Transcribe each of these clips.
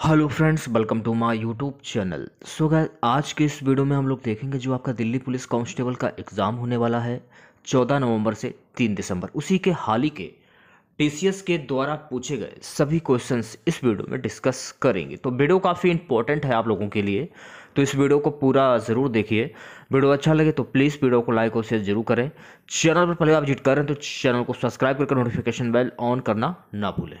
hello friends welcome to my YouTube channel so guy आज के इस वीडियो में हम लोग देखेंगे जो आपका दिल्ली पुलिस कांस्टेबल का एग्ज़ाम होने वाला है 14 नवंबर से 3 दिसंबर उसी के हाल ही के टीसीएस के द्वारा पूछे गए सभी क्वेश्चंस इस वीडियो में डिस्कस करेंगे तो वीडियो काफ़ी इंपॉर्टेंट है आप लोगों के लिए तो इस वीडियो को पूरा ज़रूर देखिए वीडियो अच्छा लगे तो प्लीज़ वीडियो को लाइक और शेयर जरूर करें चैनल पर पहले आप विजिट करें तो चैनल को सब्सक्राइब करके नोटिफिकेशन बेल ऑन करना ना भूलें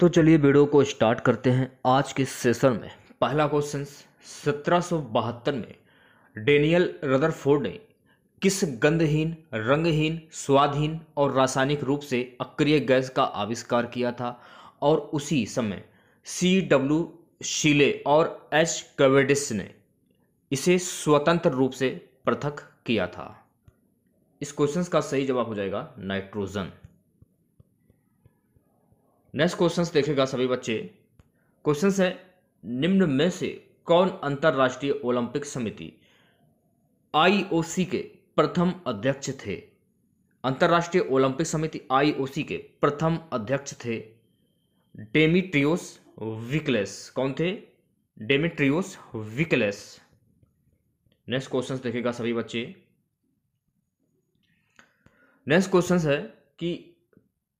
तो चलिए वीडियो को स्टार्ट करते हैं आज के सेशन में पहला क्वेश्चन सत्रह में डेनियल रदरफोर्ड ने किस गंधहीन रंगहीन स्वादहीन और रासायनिक रूप से अक्रिय गैस का आविष्कार किया था और उसी समय सी डब्ल्यू शीले और एच कवेडिस ने इसे स्वतंत्र रूप से पृथक किया था इस क्वेश्चन का सही जवाब हो जाएगा नाइट्रोजन नेक्स्ट क्वेश्चन देखेगा सभी बच्चे क्वेश्चन है निम्न में से कौन अंतर्राष्ट्रीय ओलंपिक समिति आईओसी के प्रथम अध्यक्ष थे अंतर्राष्ट्रीय ओलंपिक समिति आईओसी के प्रथम अध्यक्ष थे डेमिट्रियोस विकलेस कौन थे डेमिट्रियोस विकलेस नेक्स्ट क्वेश्चन देखेगा सभी बच्चे नेक्स्ट क्वेश्चन है कि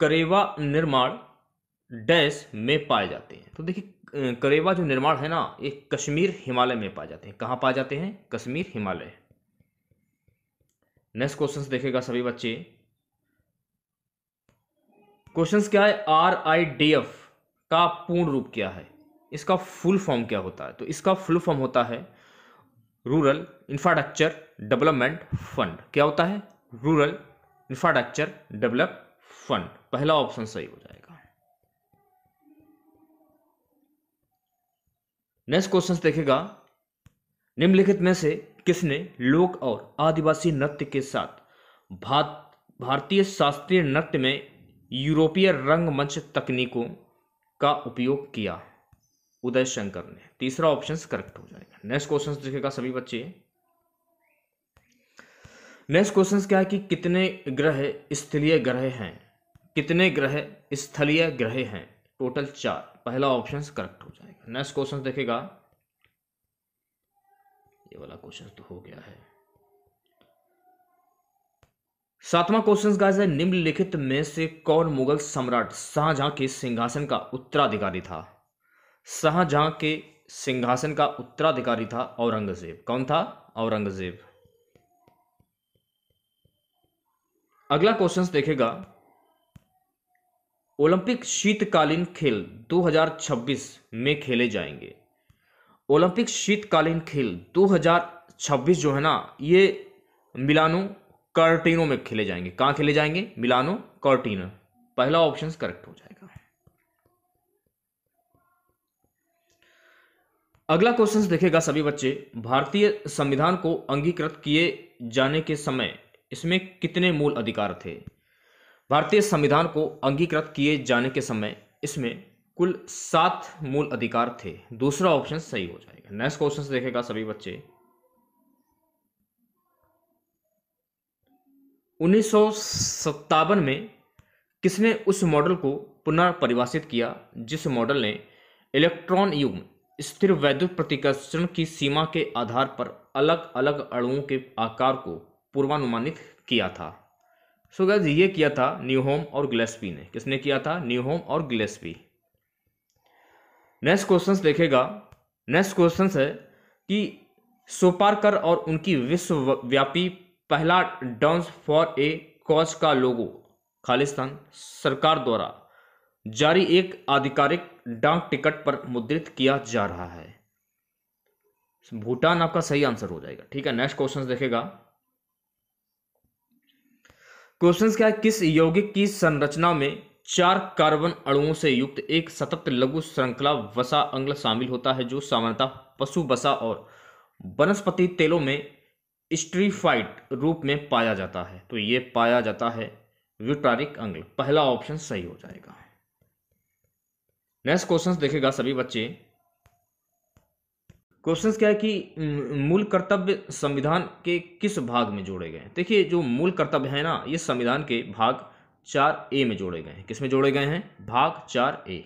करेवा निर्माण डैश में पाए जाते हैं तो देखिए करेवा जो निर्माण है ना ये कश्मीर हिमालय में पाए जाते हैं कहाँ पाए जाते हैं कश्मीर हिमालय नेक्स्ट क्वेश्चन देखेगा सभी बच्चे क्वेश्चन क्या है आर आई डी एफ का पूर्ण रूप क्या है इसका फुल फॉर्म क्या होता है तो इसका फुल फॉर्म होता है रूरल इंफ्रास्ट्रक्चर डेवलपमेंट फंड क्या होता है रूरल इंफ्रास्ट्रक्चर डेवलप फंड पहला ऑप्शन सही हो जाएगा नेक्स्ट क्वेश्चन देखेगा निम्नलिखित में से किसने लोक और आदिवासी नृत्य के साथ भात भारतीय शास्त्रीय नृत्य में यूरोपीय रंगमंच तकनीकों का उपयोग किया उदय शंकर ने तीसरा ऑप्शन करेक्ट हो जाएगा नेक्स्ट क्वेश्चन देखेगा सभी बच्चे नेक्स्ट क्वेश्चन क्या है कि कितने ग्रह स्थलीय ग्रह हैं कितने ग्रह स्थलीय ग्रह हैं टोटल चार पहला ऑप्शन करेक्ट हो जाएगा नेक्स्ट क्वेश्चन देखेगा ये वाला क्वेश्चन तो हो गया है सातवां क्वेश्चन का है निम्नलिखित में से कौन मुगल सम्राट शाहजहां के सिंहासन का उत्तराधिकारी था शाहजहां के सिंहासन का उत्तराधिकारी था औरंगजेब कौन था औरंगजेब अगला क्वेश्चन देखेगा ओलंपिक शीतकालीन खेल 2026 में खेले जाएंगे ओलंपिक शीतकालीन खेल 2026 जो है ना ये मिलानो कार्टिनो में खेले जाएंगे कहाँ खेले जाएंगे मिलानो कार्टिनो पहला ऑप्शन करेक्ट हो जाएगा अगला क्वेश्चन देखेगा सभी बच्चे भारतीय संविधान को अंगीकृत किए जाने के समय इसमें कितने मूल अधिकार थे भारतीय संविधान को अंगीकृत किए जाने के समय इसमें कुल सात मूल अधिकार थे दूसरा ऑप्शन सही हो जाएगा नेक्स्ट क्वेश्चन देखेगा सभी बच्चे 1957 में किसने उस मॉडल को पुनः परिभाषित किया जिस मॉडल ने इलेक्ट्रॉन युग स्थिर वैद्युत प्रतिकर्षण की सीमा के आधार पर अलग अलग अणुओं के आकार को पूर्वानुमानित किया था सो गैज ये किया था न्यू होम और ग्लेस्पी ने किसने किया था न्यू होम और ग्लेस्पी नेक्स्ट क्वेश्चन देखेगा नेक्स्ट क्वेश्चन है कि सोपारकर और उनकी विश्वव्यापी पहला डांस फॉर ए कॉज का लोगो खालिस्तान सरकार द्वारा जारी एक आधिकारिक डाक टिकट पर मुद्रित किया जा रहा है भूटान आपका सही आंसर हो जाएगा ठीक है नेक्स्ट क्वेश्चन देखेगा क्वेश्चन क्या है किस यौगिक की संरचना में चार कार्बन अणुओं से युक्त एक सतत लघु श्रृंखला वसा अंगल शामिल होता है जो सामान्यतः पशु वसा और वनस्पति तेलों में स्ट्रीफाइड रूप में पाया जाता है तो ये पाया जाता है व्यूटारिक अंगल पहला ऑप्शन सही हो जाएगा नेक्स्ट क्वेश्चन देखेगा सभी बच्चे क्वेश्चन क्या है कि मूल कर्तव्य संविधान के किस भाग में जोड़े गए हैं देखिए जो मूल कर्तव्य है ना ये संविधान के भाग चार ए में जोड़े गए हैं किस में जोड़े गए हैं भाग चार ए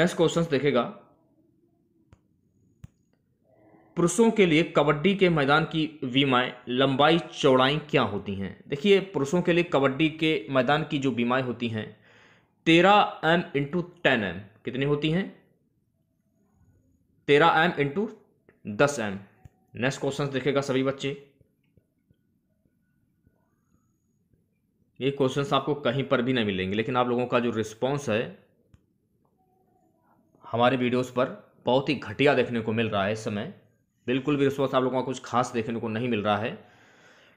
नेक्स्ट क्वेश्चन देखेगा पुरुषों के लिए कबड्डी के मैदान की बीमाएं लंबाई चौड़ाई क्या होती हैं देखिए पुरुषों के लिए कबड्डी के मैदान की जो बीमाएं होती हैं तेरह एम इंटू टेन एम कितनी होती हैं तेरह एम इंटू दस एम नेक्स्ट क्वेश्चन देखेगा सभी बच्चे ये क्वेश्चन आपको कहीं पर भी नहीं मिलेंगे लेकिन आप लोगों का जो रिस्पॉन्स है हमारे वीडियोस पर बहुत ही घटिया देखने को मिल रहा है इस समय बिल्कुल भी रिस्पॉन्स आप लोगों का कुछ खास देखने को नहीं मिल रहा है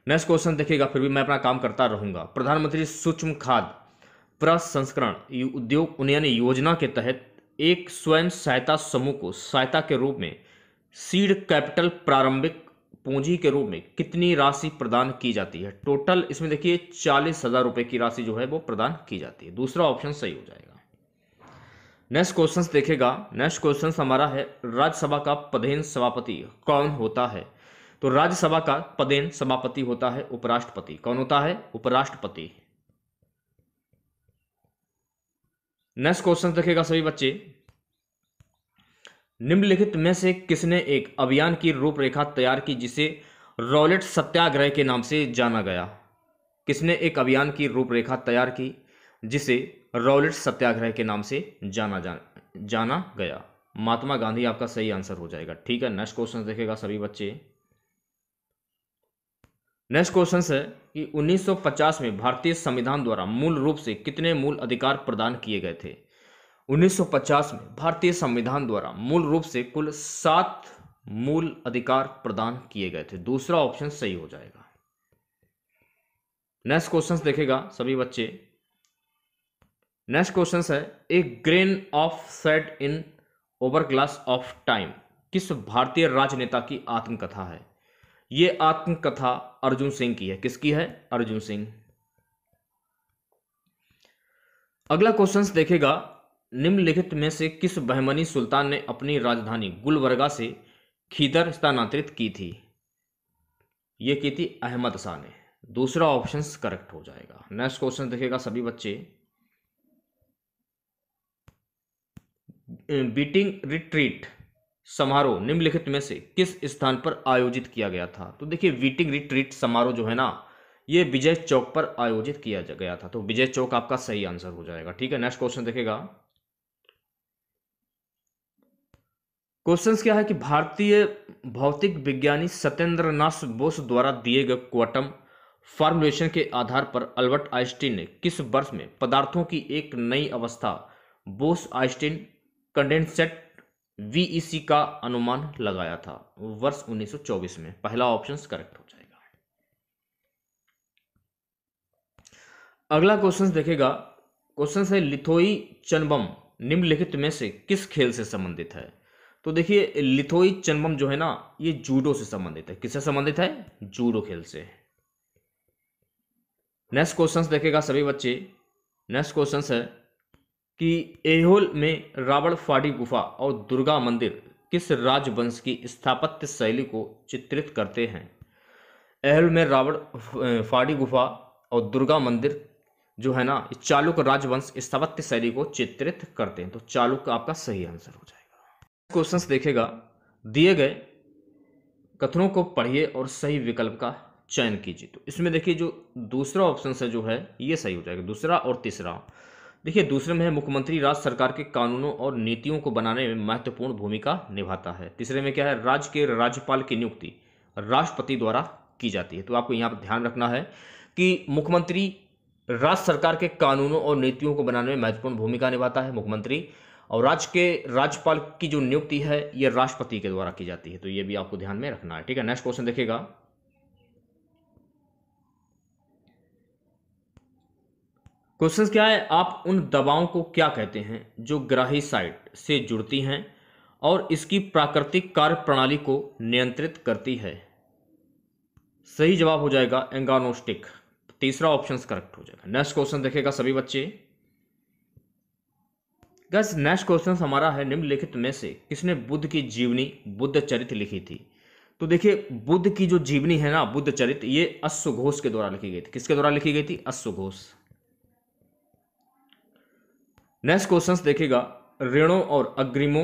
नेक्स्ट क्वेश्चन देखिएगा फिर भी मैं अपना काम करता रहूंगा प्रधानमंत्री सूक्ष्म खाद प्रसंस्करण उद्योग उन्नयन योजना के तहत एक स्वयं सहायता समूह को सहायता के रूप में सीड कैपिटल प्रारंभिक पूंजी के रूप में कितनी राशि प्रदान की जाती है टोटल इसमें देखिए चालीस हजार रुपए की राशि जो है वो प्रदान की जाती है दूसरा ऑप्शन सही हो जाएगा नेक्स्ट क्वेश्चन देखेगा नेक्स्ट क्वेश्चन हमारा है राज्यसभा का पदेन सभापति कौन होता है तो राज्यसभा का पदेन सभापति होता है उपराष्ट्रपति कौन होता है उपराष्ट्रपति नेक्स्ट क्वेश्चन देखेगा सभी बच्चे निम्नलिखित में से किसने एक अभियान की रूपरेखा तैयार की जिसे रॉलेट सत्याग्रह के नाम से जाना गया किसने एक अभियान की रूपरेखा तैयार की जिसे रॉलेट सत्याग्रह के नाम से जाना जा, जाना गया महात्मा गांधी आपका सही आंसर हो जाएगा ठीक है नेक्स्ट क्वेश्चन देखेगा सभी बच्चे नेक्स्ट क्वेश्चन है कि 1950 में भारतीय संविधान द्वारा मूल रूप से कितने मूल अधिकार प्रदान किए गए थे 1950 में भारतीय संविधान द्वारा मूल रूप से कुल सात मूल अधिकार प्रदान किए गए थे दूसरा ऑप्शन सही हो जाएगा नेक्स्ट क्वेश्चन देखेगा सभी बच्चे नेक्स्ट क्वेश्चन है a grain of sand in hour glass of time किस भारतीय राजनेता की आत्मकथा है ये आत्मकथा अर्जुन सिंह की है किसकी है अर्जुन सिंह अगला क्वेश्चन देखेगा निम्नलिखित में से किस बहमनी सुल्तान ने अपनी राजधानी गुलबर्गा से खीदर स्थानांतरित की थी यह की थी अहमद शाह ने दूसरा ऑप्शन करेक्ट हो जाएगा नेक्स्ट क्वेश्चन देखेगा सभी बच्चे बीटिंग रिट्रीट समारोह निम्नलिखित में से किस स्थान पर आयोजित किया गया था तो देखिए वीटिंग रिट्रीट समारोह जो है ना ये विजय चौक पर आयोजित किया गया था तो विजय चौक आपका सही आंसर हो जाएगा ठीक है नेक्स्ट क्वेश्चन देखेगा क्वेश्चन क्या है कि भारतीय भौतिक विज्ञानी सत्येंद्र बोस द्वारा दिए गए क्वाटम फॉर्मुलेशन के आधार पर अल्बर्ट आइंस्टीन ने किस वर्ष में पदार्थों की एक नई अवस्था Bose Einstein condensate BEC e का अनुमान लगाया था वर्ष 1924 में पहला ऑप्शन करेक्ट हो जाएगा अगला क्वेश्चन देखेगा क्वेश्चन है लिथोई चनबम निम्नलिखित में से किस खेल से संबंधित है तो देखिए लिथोई चनबम जो है ना ये जूडो से संबंधित है किससे संबंधित है जूडो खेल से नेक्स्ट क्वेश्चन देखेगा सभी बच्चे नेक्स्ट क्वेश्चन है कि एहोल में फाडी गुफा और दुर्गा मंदिर किस राजवंश की स्थापत्य शैली को चित्रित करते हैं एहोल में रावण फाड़ी गुफा और दुर्गा मंदिर जो है ना चालुक राजवंश स्थापत्य शैली को चित्रित करते हैं तो चालुक आपका सही आंसर हो जाएगा क्वेश्चन देखेगा दिए गए कथनों को पढ़िए और सही विकल्प का चयन कीजिए तो इसमें देखिए जो दूसरा ऑप्शन है जो है ये सही हो जाएगा दूसरा और तीसरा देखिए दूसरे में है मुख्यमंत्री राज्य सरकार के कानूनों और नीतियों को बनाने में महत्वपूर्ण भूमिका निभाता है तीसरे में क्या है राज्य के राज्यपाल की नियुक्ति राष्ट्रपति द्वारा की जाती है तो आपको यहाँ पर ध्यान रखना है कि मुख्यमंत्री राज्य सरकार के कानूनों और नीतियों को बनाने में महत्वपूर्ण भूमिका निभाता है मुख्यमंत्री और राज्य के राज्यपाल की जो नियुक्ति है ये राष्ट्रपति के द्वारा की जाती है तो ये भी आपको ध्यान में रखना है ठीक है नेक्स्ट क्वेश्चन देखिएगा क्वेश्चन क्या है आप उन दवाओं को क्या कहते हैं जो ग्राही साइट से जुड़ती हैं और इसकी प्राकृतिक कार्य प्रणाली को नियंत्रित करती है सही जवाब हो जाएगा एंगानोस्टिक तीसरा ऑप्शन करेक्ट हो जाएगा नेक्स्ट क्वेश्चन देखेगा सभी बच्चे गैस नेक्स्ट क्वेश्चन हमारा है निम्नलिखित में से किसने बुद्ध की जीवनी बुद्ध चरित्र लिखी थी तो देखिए बुद्ध की जो जीवनी है ना बुद्ध चरित्र ये अश्व घोष के द्वारा लिखी गई थी किसके द्वारा लिखी गई थी अश्व घोष नेक्स्ट क्वेश्चन देखेगा ऋणों और अग्रिमों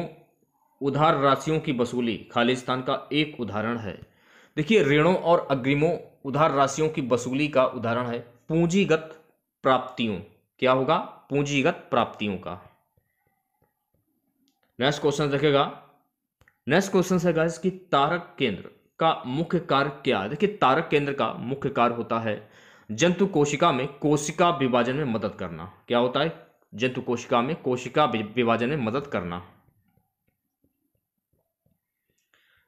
उधार राशियों की वसूली खालिस्तान का एक उदाहरण है देखिए ऋणों और अग्रिमों उधार राशियों की वसूली का उदाहरण है पूंजीगत प्राप्तियों क्या होगा पूंजीगत प्राप्तियों का नेक्स्ट क्वेश्चन देखेगा नेक्स्ट क्वेश्चन है गाइस कि तारक केंद्र का मुख्य कार्य क्या है देखिए तारक केंद्र का मुख्य कार्य होता है जंतु कोशिका में कोशिका विभाजन में मदद करना क्या होता है जंतु कोशिका में कोशिका विभाजन में मदद करना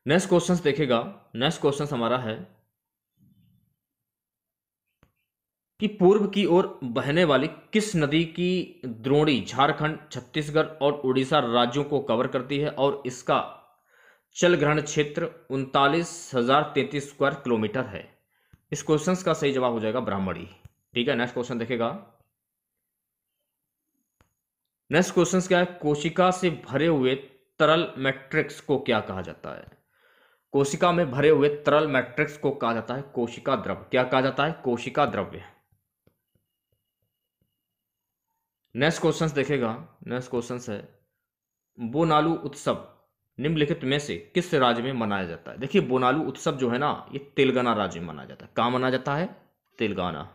नेक्स्ट क्वेश्चन देखेगा नेक्स्ट क्वेश्चन हमारा है कि पूर्व की ओर बहने वाली किस नदी की द्रोणी झारखंड छत्तीसगढ़ और उड़ीसा राज्यों को कवर करती है और इसका चल ग्रहण क्षेत्र उनतालीस हजार तैतीस स्क्वायर किलोमीटर है इस क्वेश्चन का सही जवाब हो जाएगा ब्राह्मणी ठीक है नेक्स्ट क्वेश्चन देखेगा नेक्स्ट क्वेश्चन क्या है कोशिका से भरे हुए तरल मैट्रिक्स को क्या कहा जाता है कोशिका में भरे हुए तरल मैट्रिक्स को कहा जाता है कोशिका द्रव्य क्या कहा जाता है कोशिका द्रव्य नेक्स्ट क्वेश्चन देखेगा नेक्स्ट क्वेश्चन है बोनालू उत्सव निम्नलिखित में से किस राज्य में मनाया जाता है देखिए बोनालू उत्सव जो है ना ये तेलंगाना राज्य में मनाया जाता है कहा मनाया जाता है तेलंगाना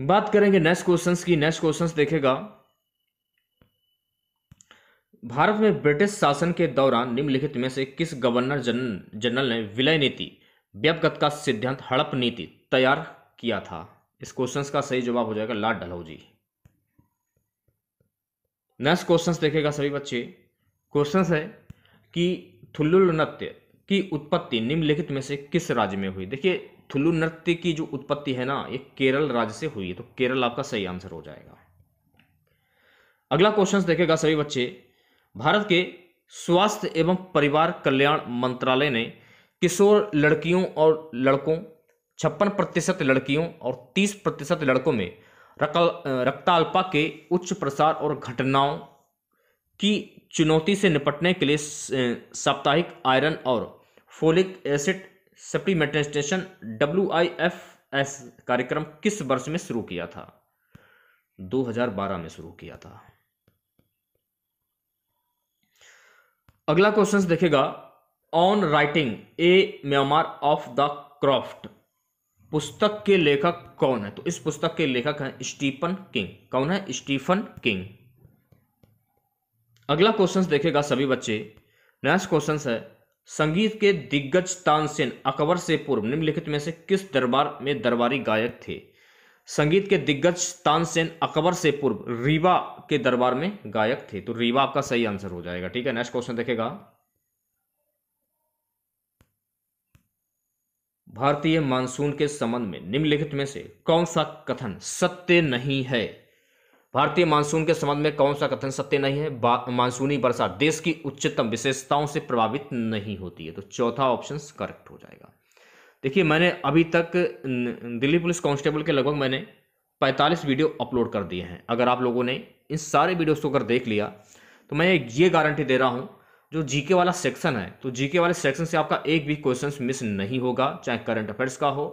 बात करेंगे नेक्स्ट क्वेश्चंस की नेक्स्ट क्वेश्चंस देखेगा भारत में ब्रिटिश शासन के दौरान निम्नलिखित में से किस गवर्नर जनरल जनरल ने विलय नीति व्यवगत का सिद्धांत हड़प नीति तैयार किया था इस क्वेश्चंस का सही जवाब हो जाएगा लाल डलहौजी नेक्स्ट क्वेश्चंस देखेगा सभी बच्चे क्वेश्चंस है कि थुल्लुल नृत्य की उत्पत्ति निम्नलिखित में से किस राज्य में हुई देखिए थुल्लु नृत्य की जो उत्पत्ति है ना ये केरल राज्य से हुई है तो केरल आपका सही आंसर हो जाएगा अगला क्वेश्चन देखेगा सभी बच्चे भारत के स्वास्थ्य एवं परिवार कल्याण मंत्रालय ने किशोर लड़कियों और लड़कों छप्पन प्रतिशत लड़कियों और तीस प्रतिशत लड़कों में रक्ताल्पा के उच्च प्रसार और घटनाओं की चुनौती से निपटने के लिए साप्ताहिक आयरन और folic acid supplementary station W I F S कार्यक्रम किस वर्ष में शुरू किया था 2012 में शुरू किया था अगला क्वेश्चन देखेगा on writing a memoir of the craft पुस्तक के लेखक कौन है तो इस पुस्तक के लेखक हैं स्टीफन किंग कौन है स्टीफन किंग अगला क्वेश्चन देखेगा सभी बच्चे नेक्स्ट क्वेश्चन है संगीत के दिग्गज तानसेन अकबर से पूर्व निम्नलिखित में से किस दरबार में दरबारी गायक थे संगीत के दिग्गज तानसेन अकबर से पूर्व रीवा के दरबार में गायक थे तो रीवा आपका सही आंसर हो जाएगा ठीक है नेक्स्ट क्वेश्चन देखेगा भारतीय मानसून के संबंध में निम्नलिखित में से कौन सा कथन सत्य नहीं है भारतीय मानसून के संबंध में कौन सा कथन सत्य नहीं है मानसूनी बरसात देश की उच्चतम विशेषताओं से प्रभावित नहीं होती है तो चौथा ऑप्शन करेक्ट हो जाएगा देखिए मैंने अभी तक दिल्ली पुलिस कांस्टेबल के लगभग मैंने 45 वीडियो अपलोड कर दिए हैं अगर आप लोगों ने इन सारे वीडियोस को अगर देख लिया तो मैं ये गारंटी दे रहा हूँ जो जीके वाला सेक्शन है तो जीके वाले सेक्शन से आपका एक भी क्वेश्चन मिस नहीं होगा चाहे करंट अफेयर्स का हो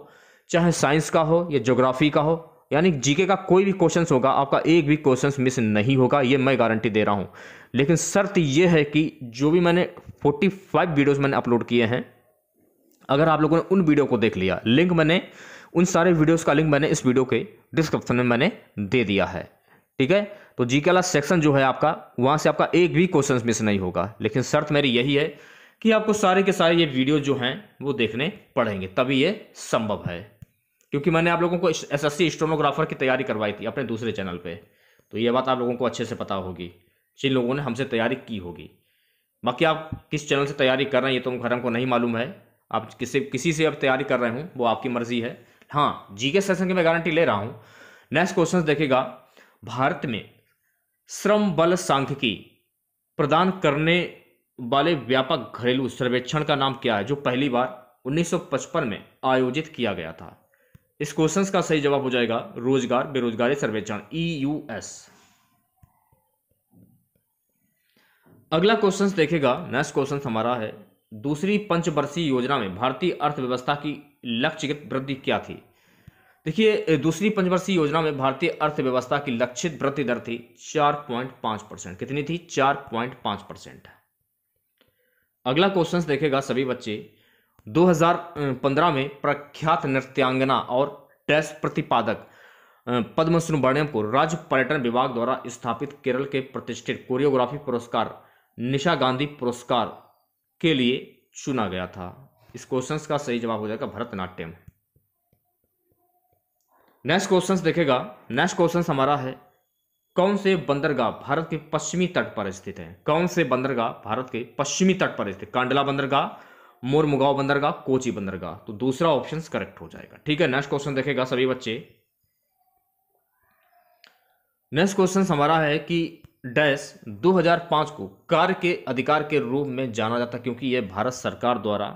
चाहे साइंस का हो या ज्योग्राफी का हो यानी जीके का कोई भी क्वेश्चन होगा आपका एक भी क्वेश्चन मिस नहीं होगा ये मैं गारंटी दे रहा हूँ लेकिन शर्त यह है कि जो भी मैंने 45 वीडियोस मैंने अपलोड किए हैं अगर आप लोगों ने उन वीडियो को देख लिया लिंक मैंने उन सारे वीडियोस का लिंक मैंने इस वीडियो के डिस्क्रिप्शन में मैंने दे दिया है ठीक है तो जी वाला सेक्शन जो है आपका वहाँ से आपका एक भी क्वेश्चन मिस नहीं होगा लेकिन शर्त मेरी यही है कि आपको सारे के सारे ये वीडियो जो हैं वो देखने पड़ेंगे तभी ये संभव है क्योंकि मैंने आप लोगों को एस एस स्टोनोग्राफर की तैयारी करवाई थी अपने दूसरे चैनल पर तो ये बात आप लोगों को अच्छे से पता होगी जिन लोगों ने हमसे तैयारी की होगी बाकी आप किस चैनल से तैयारी कर रहे हैं ये तो हम हमको नहीं मालूम है आप किसी किसी से अब तैयारी कर रहे हूँ वो आपकी मर्जी है हाँ जी के सेशन की मैं गारंटी ले रहा हूँ नेक्स्ट क्वेश्चन देखेगा भारत में श्रम बल सांख्यिकी प्रदान करने वाले व्यापक घरेलू सर्वेक्षण का नाम क्या है जो पहली बार 1955 में आयोजित किया गया था इस क्वेश्चन का सही जवाब हो जाएगा रोजगार बेरोजगारी सर्वेक्षण ईयूएस e अगला क्वेश्चन देखेगा नेक्स्ट क्वेश्चन हमारा है दूसरी पंचवर्षीय योजना में भारतीय अर्थव्यवस्था की लक्षित वृद्धि क्या थी देखिए दूसरी पंचवर्षीय योजना में भारतीय अर्थव्यवस्था की लक्षित वृद्धि दर थी 4.5 परसेंट कितनी थी 4.5 परसेंट अगला क्वेश्चन देखेगा सभी बच्चे 2015 में प्रख्यात नृत्यांगना और टेस प्रतिपादक पद्म सुब्रमण्यम को राज्य पर्यटन विभाग द्वारा स्थापित केरल के प्रतिष्ठित कोरियोग्राफी पुरस्कार निशा गांधी पुरस्कार के लिए चुना गया था इस क्वेश्चन का सही जवाब हो जाएगा भरतनाट्यम नेक्स्ट क्वेश्चन देखेगा नेक्स्ट क्वेश्चन हमारा है कौन से बंदरगाह भारत के पश्चिमी तट पर स्थित है कौन से बंदरगाह भारत के पश्चिमी तट पर स्थित कांडला बंदरगाह मोरमुगांव बंदरगाह कोची बंदरगाह तो दूसरा ऑप्शन करेक्ट हो जाएगा ठीक है नेक्स्ट क्वेश्चन देखेगा सभी बच्चे नेक्स्ट क्वेश्चन हमारा है कि डैश 2005 को कार्य के अधिकार के रूप में जाना जाता क्योंकि यह भारत सरकार द्वारा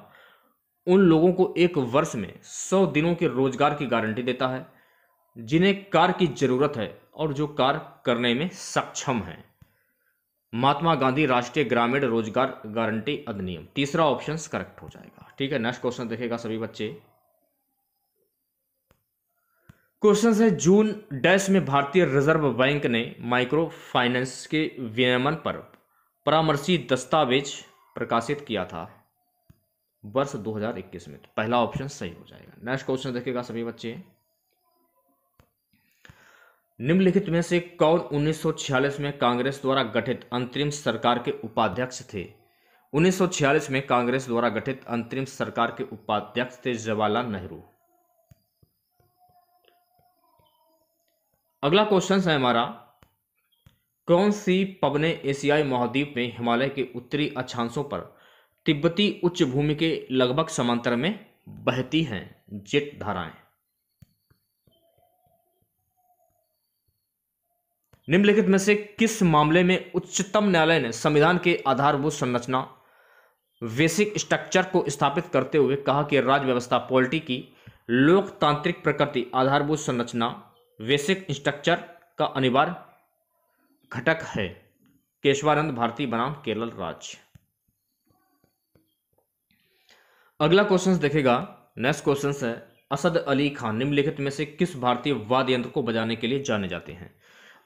उन लोगों को एक वर्ष में 100 दिनों के रोजगार की गारंटी देता है जिन्हें कार की जरूरत है और जो कार करने में सक्षम है महात्मा गांधी राष्ट्रीय ग्रामीण रोजगार गारंटी अधिनियम तीसरा ऑप्शन करेक्ट हो जाएगा ठीक है नेक्स्ट क्वेश्चन देखेगा सभी बच्चे क्वेश्चन है जून डैश में भारतीय रिजर्व बैंक ने माइक्रो फाइनेंस के विनियमन पर परामर्शी दस्तावेज प्रकाशित किया था वर्ष 2021 में तो पहला ऑप्शन सही हो जाएगा नेक्स्ट क्वेश्चन देखेगा सभी बच्चे निम्नलिखित में से कौन 1946 में कांग्रेस द्वारा गठित अंतरिम सरकार के उपाध्यक्ष थे 1946 में कांग्रेस द्वारा गठित अंतरिम सरकार के उपाध्यक्ष थे जवाहरलाल नेहरू अगला क्वेश्चन है हमारा कौन सी पबने एशियाई महाद्वीप में हिमालय के उत्तरी अक्षांशों पर तिब्बती उच्च भूमि के लगभग समांतर में बहती हैं जेट धाराएं निम्नलिखित में से किस मामले में उच्चतम न्यायालय ने संविधान के आधारभूत संरचना बेसिक स्ट्रक्चर को स्थापित करते हुए कहा कि राज्य व्यवस्था पॉलिटी की लोकतांत्रिक प्रकृति आधारभूत संरचना बेसिक स्ट्रक्चर का अनिवार्य घटक है केशवानंद भारती बनाम केरल राज्य अगला क्वेश्चन देखेगा नेक्स्ट क्वेश्चन है असद अली खान निम्नलिखित में से किस भारतीय वाद्य यंत्र को बजाने के लिए जाने जाते हैं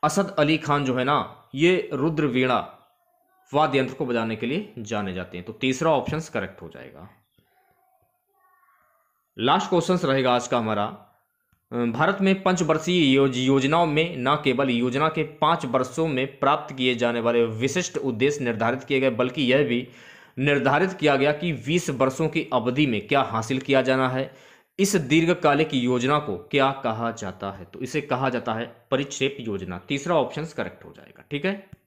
असद अली खान जो है ना ये रुद्र वीणा वाद्य यंत्र को बजाने के लिए जाने जाते हैं तो तीसरा ऑप्शन करेक्ट हो जाएगा लास्ट क्वेश्चन रहेगा आज का हमारा भारत में पंचवर्षीय योज, योजनाओं में न केवल योजना के पांच वर्षों में प्राप्त किए जाने वाले विशिष्ट उद्देश्य निर्धारित किए गए बल्कि यह भी निर्धारित किया गया कि 20 वर्षों की अवधि में क्या हासिल किया जाना है इस दीर्घकालिक योजना को क्या कहा जाता है तो इसे कहा जाता है परिक्षेप योजना तीसरा ऑप्शन करेक्ट हो जाएगा ठीक है